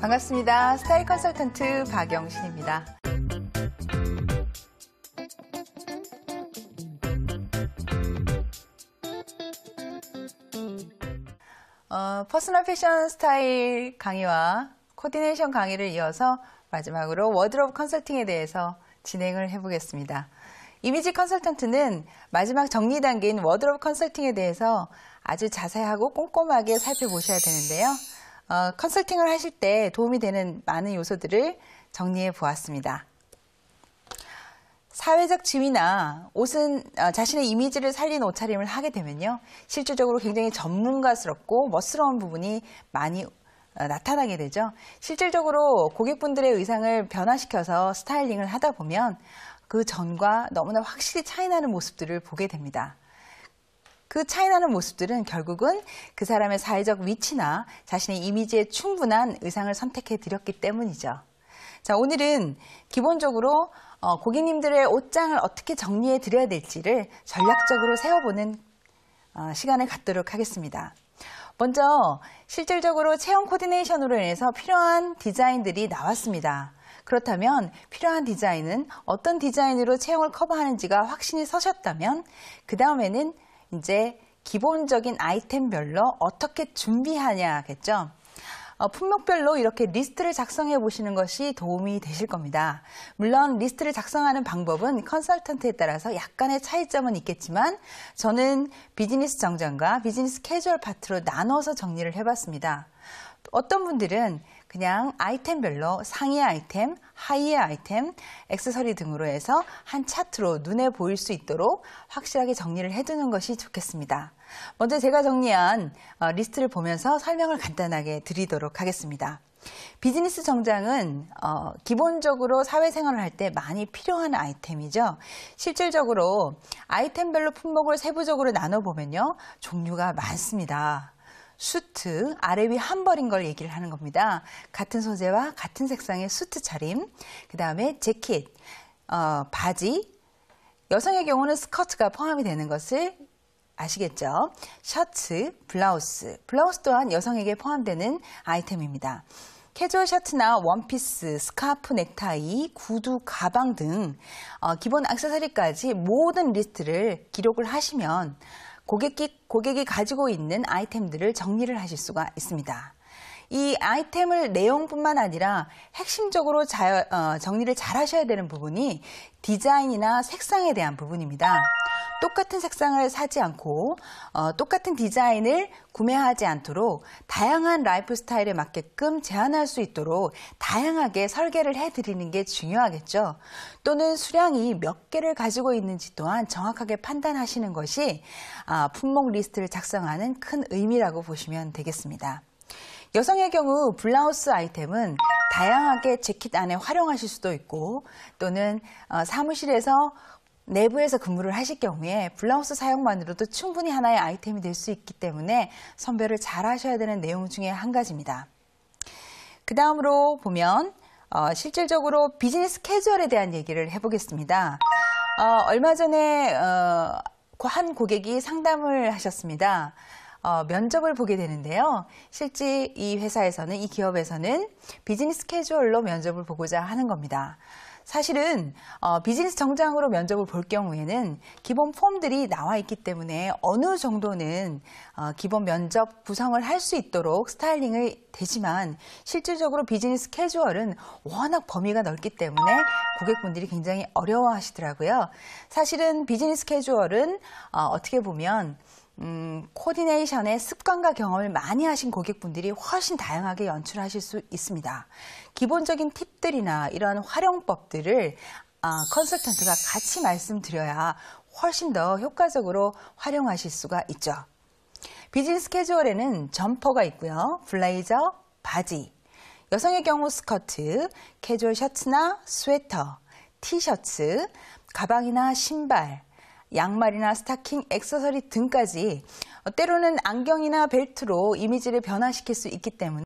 반갑습니다. 스타일 컨설턴트 박영신입니다. 어, 퍼스널 패션 스타일 강의와 코디네이션 강의를 이어서 마지막으로 워드로브 컨설팅에 대해서 진행을 해보겠습니다. 이미지 컨설턴트는 마지막 정리 단계인 워드로브 컨설팅에 대해서 아주 자세하고 꼼꼼하게 살펴보셔야 되는데요. 어, 컨설팅을 하실 때 도움이 되는 많은 요소들을 정리해 보았습니다. 사회적 지위나 옷은 어, 자신의 이미지를 살린 옷차림을 하게 되면요. 실질적으로 굉장히 전문가스럽고 멋스러운 부분이 많이 어, 나타나게 되죠. 실질적으로 고객분들의 의상을 변화시켜서 스타일링을 하다 보면 그 전과 너무나 확실히 차이나는 모습들을 보게 됩니다. 그 차이나는 모습들은 결국은 그 사람의 사회적 위치나 자신의 이미지에 충분한 의상을 선택해 드렸기 때문이죠. 자, 오늘은 기본적으로 어, 고객님들의 옷장을 어떻게 정리해 드려야 될지를 전략적으로 세워보는 어, 시간을 갖도록 하겠습니다. 먼저 실질적으로 체형 코디네이션으로 인해서 필요한 디자인들이 나왔습니다. 그렇다면 필요한 디자인은 어떤 디자인으로 체형을 커버하는지가 확신이 서셨다면 그 다음에는 이제 기본적인 아이템별로 어떻게 준비하냐겠죠. 어, 품목별로 이렇게 리스트를 작성해 보시는 것이 도움이 되실 겁니다. 물론 리스트를 작성하는 방법은 컨설턴트에 따라서 약간의 차이점은 있겠지만 저는 비즈니스 정전과 비즈니스 캐주얼 파트로 나눠서 정리를 해봤습니다. 어떤 분들은 그냥 아이템별로 상의 아이템, 하의의 아이템, 액세서리 등으로 해서 한 차트로 눈에 보일 수 있도록 확실하게 정리를 해두는 것이 좋겠습니다. 먼저 제가 정리한 어, 리스트를 보면서 설명을 간단하게 드리도록 하겠습니다. 비즈니스 정장은 어, 기본적으로 사회생활을 할 때 많이 필요한 아이템이죠. 실질적으로 아이템별로 품목을 세부적으로 나눠보면요. 종류가 많습니다. 수트, 아래 위 한 벌인 걸 얘기를 하는 겁니다. 같은 소재와 같은 색상의 수트 차림, 그 다음에 재킷, 어, 바지, 여성의 경우는 스커트가 포함이 되는 것을 아시겠죠? 셔츠, 블라우스, 블라우스 또한 여성에게 포함되는 아이템입니다. 캐주얼 셔츠나 원피스, 스카프, 넥타이, 구두, 가방 등 어, 기본 악세사리까지 모든 리스트를 기록을 하시면 고객이, 고객이 가지고 있는 아이템들을 정리를 하실 수가 있습니다. 이 아이템을 내용뿐만 아니라 핵심적으로 자, 어, 정리를 잘 하셔야 되는 부분이 디자인이나 색상에 대한 부분입니다. 똑같은 색상을 사지 않고 어, 똑같은 디자인을 구매하지 않도록 다양한 라이프 스타일에 맞게끔 제한할 수 있도록 다양하게 설계를 해드리는 게 중요하겠죠. 또는 수량이 몇 개를 가지고 있는지 또한 정확하게 판단하시는 것이 아, 품목 리스트를 작성하는 큰 의미라고 보시면 되겠습니다. 여성의 경우 블라우스 아이템은 다양하게 재킷 안에 활용하실 수도 있고 또는 어, 사무실에서 내부에서 근무를 하실 경우에 블라우스 사용만으로도 충분히 하나의 아이템이 될 수 있기 때문에 선별을 잘 하셔야 되는 내용 중에 한 가지입니다. 그 다음으로 보면 어, 실질적으로 비즈니스 캐주얼에 대한 얘기를 해보겠습니다. 어, 얼마 전에 어, 한 고객이 상담을 하셨습니다. 어, 면접을 보게 되는데요. 실제 이 회사에서는, 이 기업에서는 비즈니스 캐주얼로 면접을 보고자 하는 겁니다. 사실은 어, 비즈니스 정장으로 면접을 볼 경우에는 기본 폼들이 나와 있기 때문에 어느 정도는 어, 기본 면접 구성을 할 수 있도록 스타일링을 되지만 실질적으로 비즈니스 캐주얼은 워낙 범위가 넓기 때문에 고객분들이 굉장히 어려워하시더라고요. 사실은 비즈니스 캐주얼은 어, 어떻게 보면 음, 코디네이션의 습관과 경험을 많이 하신 고객분들이 훨씬 다양하게 연출하실 수 있습니다. 기본적인 팁들이나 이러한 활용법들을 아, 컨설턴트가 같이 말씀드려야 훨씬 더 효과적으로 활용하실 수가 있죠. 비즈니스 캐주얼에는 점퍼가 있고요. 블레이저, 바지, 여성의 경우 스커트, 캐주얼 셔츠나 스웨터, 티셔츠, 가방이나 신발, 양말이나 스타킹, 액세서리 등까지 어, 때로는 안경이나 벨트로 이미지를 변화시킬 수 있기 때문에